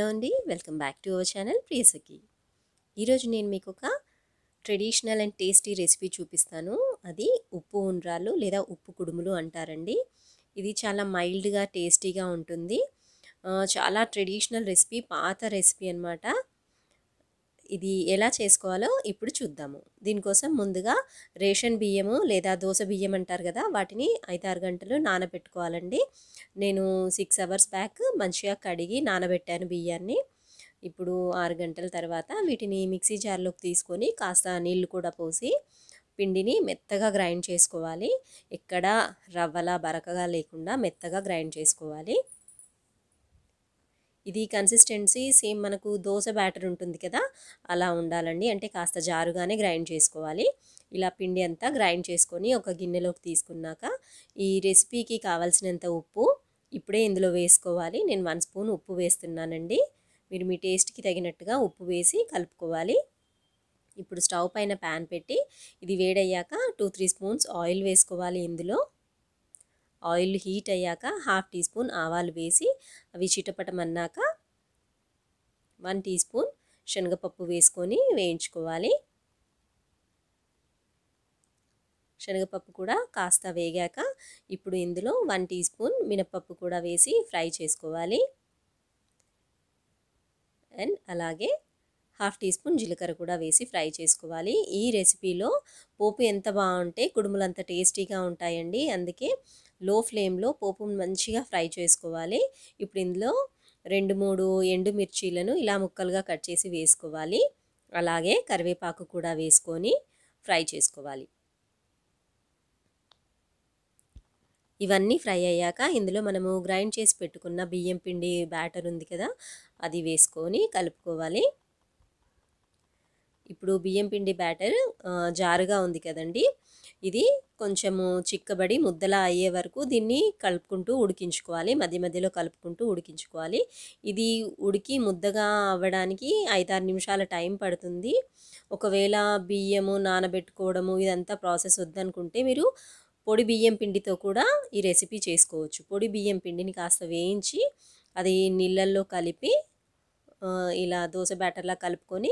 hello అండి welcome back to our channel Priyasakhi ఈరోజు నేను మీకు ఒక ట్రెడిషనల్ అండ్ టేస్టీ రెసిపీ చూపిస్తాను అది ఉప్పు ఉండ్రాలు లేదా ఉప్పు కుడుములు అంటారండి ఇది చాలా మైల్డ్గా టేస్టీగా ఉంటుంది చాలా ట్రెడిషనల్ రెసిపీ పాత రెసిపీ అనమాట ఇది ఎలా చేసుకోవాలో ఇప్పుడు చూద్దాము దీనికోసం ముందుగా రేషన్ బియ్యము లేదా దోశ బియ్యం అంటారు కదా వాటిని ఐదారు గంటలు నానబెట్టుకోవాలండి నేను సిక్స్ అవర్స్ బ్యాక్ మంచిగా కడిగి నానబెట్టాను బియ్యాన్ని ఇప్పుడు ఆరు గంటల తర్వాత వీటిని మిక్సీ జార్లోకి తీసుకొని కాస్త నీళ్లు కూడా పోసి పిండిని మెత్తగా గ్రైండ్ చేసుకోవాలి ఎక్కడా రవ్వలా బరకగా లేకుండా మెత్తగా గ్రైండ్ చేసుకోవాలి ఇది కన్సిస్టెన్సీ సేమ్ మనకు దోశ బ్యాటర్ ఉంటుంది కదా అలా ఉండాలండి అంటే కాస్త జారుగానే గ్రైండ్ చేసుకోవాలి ఇలా పిండి అంతా గ్రైండ్ చేసుకొని ఒక గిన్నెలోకి తీసుకున్నాక ఈ రెసిపీకి కావాల్సినంత ఉప్పు ఇప్పుడే ఇందులో వేసుకోవాలి నేను వన్ స్పూన్ ఉప్పు వేస్తున్నానండి మీరు మీ టేస్ట్కి తగినట్టుగా ఉప్పు వేసి కలుపుకోవాలి ఇప్పుడు స్టవ్ పైన ప్యాన్ పెట్టి ఇది వేడయ్యాక టూ త్రీ స్పూన్స్ ఆయిల్ వేసుకోవాలి ఇందులో ఆయిల్ హీట్ అయ్యాక హాఫ్ టీ స్పూన్ ఆవాలు వేసి అవి చిటపటమన్నాక వన్ టీ స్పూన్ శనగపప్పు వేసుకొని వేయించుకోవాలి శనగపప్పు కూడా కాస్త వేగాక ఇప్పుడు ఇందులో వన్ టీ స్పూన్ మినపప్పు కూడా వేసి ఫ్రై చేసుకోవాలి అండ్ అలాగే హాఫ్ టీ స్పూన్ జీలకర్ర కూడా వేసి ఫ్రై చేసుకోవాలి ఈ రెసిపీలో పోపు ఎంత బాగుంటే కుడుములు అంత టేస్టీగా ఉంటాయండి అందుకే లో ఫ్లేమ్లో పోపును మంచిగా ఫ్రై చేసుకోవాలి ఇప్పుడు ఇందులో రెండు మూడు ఎండుమిర్చీలను ఇలా ముక్కలుగా కట్ చేసి వేసుకోవాలి అలాగే కరివేపాకు కూడా వేసుకొని ఫ్రై చేసుకోవాలి ఇవన్నీ ఫ్రై అయ్యాక ఇందులో మనము గ్రైండ్ చేసి పెట్టుకున్న బియ్యం పిండి బ్యాటర్ ఉంది కదా అది వేసుకొని కలుపుకోవాలి ఇప్పుడు బియ్యం పిండి బ్యాటర్ జారుగా ఉంది కదండి ఇది కొంచెము చిక్కబడి ముద్దలా అయ్యే వరకు దీన్ని కలుపుకుంటూ ఉడికించుకోవాలి మధ్య మధ్యలో కలుపుకుంటూ ఉడికించుకోవాలి ఇది ఉడికి ముద్దగా అవ్వడానికి ఐదారు నిమిషాల టైం పడుతుంది ఒకవేళ బియ్యము నానబెట్టుకోవడము ఇదంతా ప్రాసెస్ వద్దనుకుంటే మీరు పొడి బియ్యం పిండితో కూడా ఈ రెసిపీ చేసుకోవచ్చు పొడి బియ్యం పిండిని కాస్త వేయించి అది నీళ్ళల్లో కలిపి ఇలా దోశ బ్యాటర్లా కలుపుకొని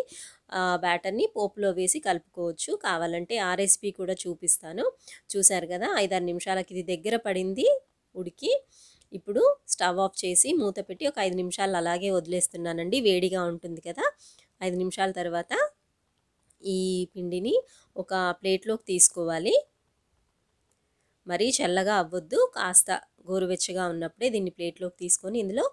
బ్యాటర్ని పోపులో వేసి కలుపుకోవచ్చు కావాలంటే ఆ రెసిపీ కూడా చూపిస్తాను చూశారు కదా ఐదారు నిమిషాలకి ఇది దగ్గర పడింది ఉడికి ఇప్పుడు స్టవ్ ఆఫ్ చేసి మూత పెట్టి ఒక ఐదు నిమిషాలు అలాగే వదిలేస్తున్నానండి వేడిగా ఉంటుంది కదా ఐదు నిమిషాల తర్వాత ఈ పిండిని ఒక ప్లేట్లోకి తీసుకోవాలి మరీ చల్లగా అవ్వద్దు కాస్త గోరువెచ్చగా ఉన్నప్పుడే దీన్ని ప్లేట్లోకి తీసుకొని ఇందులో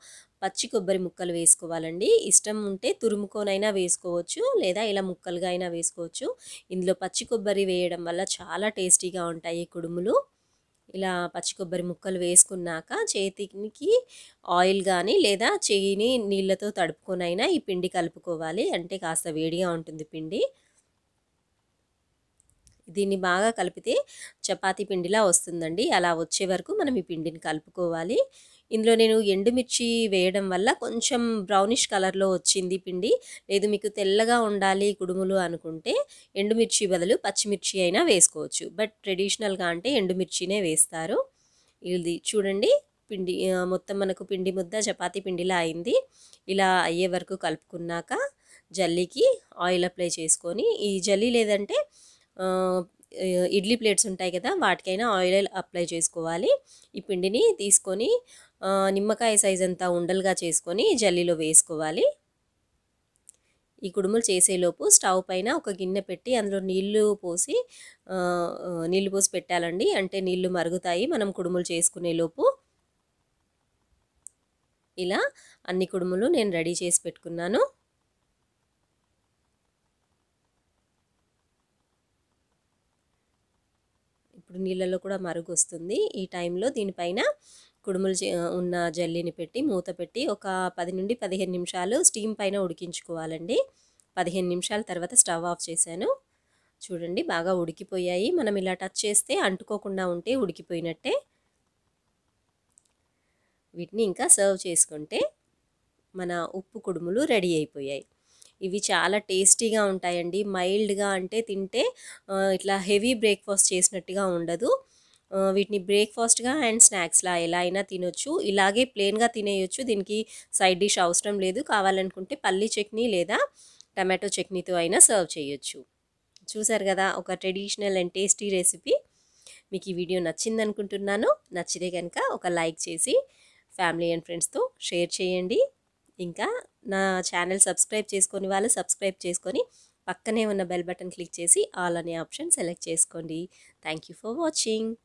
పచ్చి కొబ్బరి ముక్కలు వేసుకోవాలండి ఇష్టం ఉంటే తురుముకోనైనా వేసుకోవచ్చు లేదా ఇలా ముక్కలుగా అయినా వేసుకోవచ్చు ఇందులో పచ్చి కొబ్బరి వేయడం వల్ల చాలా టేస్టీగా ఉంటాయి కుడుములు ఇలా పచ్చి కొబ్బరి ముక్కలు వేసుకున్నాక చేతికి ఆయిల్ కానీ లేదా చేయిని నీళ్ళతో తడుపుకొనైనా ఈ పిండి కలుపుకోవాలి అంటే కాస్త వేడిగా ఉంటుంది పిండి దీన్ని బాగా కలిపితే చపాతీ పిండిలా వస్తుందండి అలా వచ్చే వరకు మనం ఈ పిండిని కలుపుకోవాలి ఇందులో నేను ఎండుమిర్చి వేయడం వల్ల కొంచెం బ్రౌనిష్ కలర్లో వచ్చింది పిండి లేదు మీకు తెల్లగా ఉండాలి కుడుములు అనుకుంటే ఎండుమిర్చి బదులు పచ్చిమిర్చి అయినా వేసుకోవచ్చు బట్ ట్రెడిషనల్గా అంటే ఎండుమిర్చినే వేస్తారు ఇది చూడండి పిండి మొత్తం మనకు పిండి ముద్ద చపాతీ పిండిలా అయింది ఇలా అయ్యే వరకు కలుపుకున్నాక జల్లీకి ఆయిల్ అప్లై చేసుకొని ఈ జల్లీ లేదంటే ఇడ్లీ ప్లేట్స్ ఉంటాయి కదా వాటికైనా ఆయిల్ అప్లై చేసుకోవాలి ఈ పిండిని తీసుకొని నిమ్మకాయ సైజ్ అంతా ఉండలుగా చేసుకొని జల్లీలో వేసుకోవాలి ఈ కుడుములు చేసేలోపు స్టవ్ పైన ఒక గిన్నె పెట్టి అందులో నీళ్లు పోసి నీళ్లు పోసి పెట్టాలండి అంటే నీళ్లు మరుగుతాయి మనం కుడుములు చేసుకునేలోపు ఇలా అన్ని కుడుములు నేను రెడీ చేసి పెట్టుకున్నాను ఇప్పుడు నీళ్ళల్లో కూడా మరుగు వస్తుంది ఈ టైంలో దీనిపైన కుడుములు ఉన్న జల్లీని పెట్టి మూత పెట్టి ఒక పది నుండి పదిహేను నిమిషాలు స్టీమ్ పైన ఉడికించుకోవాలండి పదిహేను నిమిషాల తర్వాత స్టవ్ ఆఫ్ చేశాను చూడండి బాగా ఉడికిపోయాయి మనం ఇలా టచ్ చేస్తే అంటుకోకుండా ఉంటే ఉడికిపోయినట్టే వీటిని ఇంకా సర్వ్ చేసుకుంటే మన ఉప్పు కుడుములు రెడీ అయిపోయాయి ఇవి చాలా టేస్టీగా ఉంటాయండి మైల్డ్గా అంటే తింటే ఇట్లా హెవీ బ్రేక్ఫాస్ట్ చేసినట్టుగా ఉండదు వీటిని బ్రేక్ఫాస్ట్గా అండ్ స్నాక్స్లా ఎలా అయినా తినొచ్చు ఇలాగే ప్లెయిన్గా తినేయొచ్చు దీనికి సైడ్ డిష్ అవసరం లేదు కావాలనుకుంటే పల్లీ చట్నీ లేదా టమాటో చట్నీతో అయినా సర్వ్ చేయొచ్చు చూసారు కదా ఒక ట్రెడిషనల్ అండ్ టేస్టీ రెసిపీ మీకు ఈ వీడియో నచ్చింది అనుకుంటున్నాను నచ్చితే కనుక ఒక లైక్ చేసి ఫ్యామిలీ అండ్ ఫ్రెండ్స్తో షేర్ చేయండి ఇంకా నా ఛానల్ సబ్స్క్రైబ్ చేసుకొని వాళ్ళు సబ్స్క్రైబ్ చేసుకొని పక్కనే ఉన్న బెల్ బటన్ క్లిక్ చేసి ఆల్ అనే ఆప్షన్ సెలెక్ట్ చేసుకోండి థ్యాంక్ ఫర్ వాచింగ్